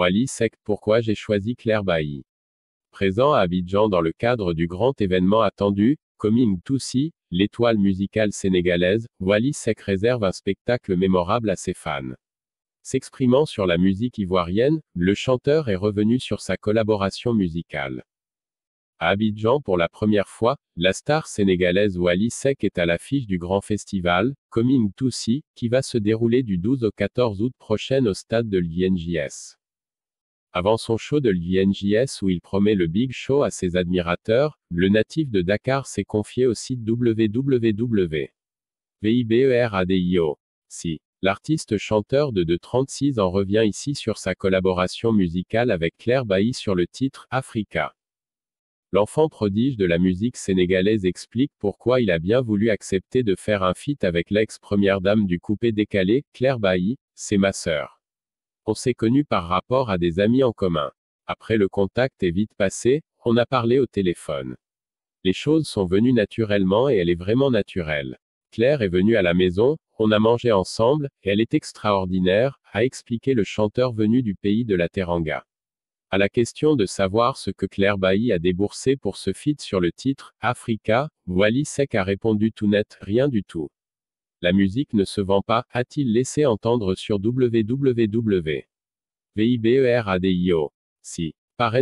Wally Sec, pourquoi j'ai choisi Claire Bailly. Présent à Abidjan dans le cadre du grand événement attendu, Coming Toussi, l'étoile musicale sénégalaise, Wally Sek réserve un spectacle mémorable à ses fans. S'exprimant sur la musique ivoirienne, le chanteur est revenu sur sa collaboration musicale. À Abidjan pour la première fois, la star sénégalaise Wally Sek est à l'affiche du grand festival, Coming to qui va se dérouler du 12 au 14 août prochain au stade de l'INJS. Avant son show de l'INJS où il promet le Big Show à ses admirateurs, le natif de Dakar s'est confié au site www.viberadio. Si. L'artiste chanteur de 36 en revient ici sur sa collaboration musicale avec Claire Bailly sur le titre Africa. L'enfant prodige de la musique sénégalaise explique pourquoi il a bien voulu accepter de faire un feat avec l'ex-première dame du coupé décalé, Claire Bailly, c'est ma sœur. On s'est connu par rapport à des amis en commun. Après le contact est vite passé, on a parlé au téléphone. Les choses sont venues naturellement et elle est vraiment naturelle. Claire est venue à la maison, on a mangé ensemble, et elle est extraordinaire, a expliqué le chanteur venu du pays de la Teranga. À la question de savoir ce que Claire Bailly a déboursé pour ce feat sur le titre Africa, Wally Sec a répondu tout net, rien du tout. La musique ne se vend pas, a-t-il laissé entendre sur www. E si. Par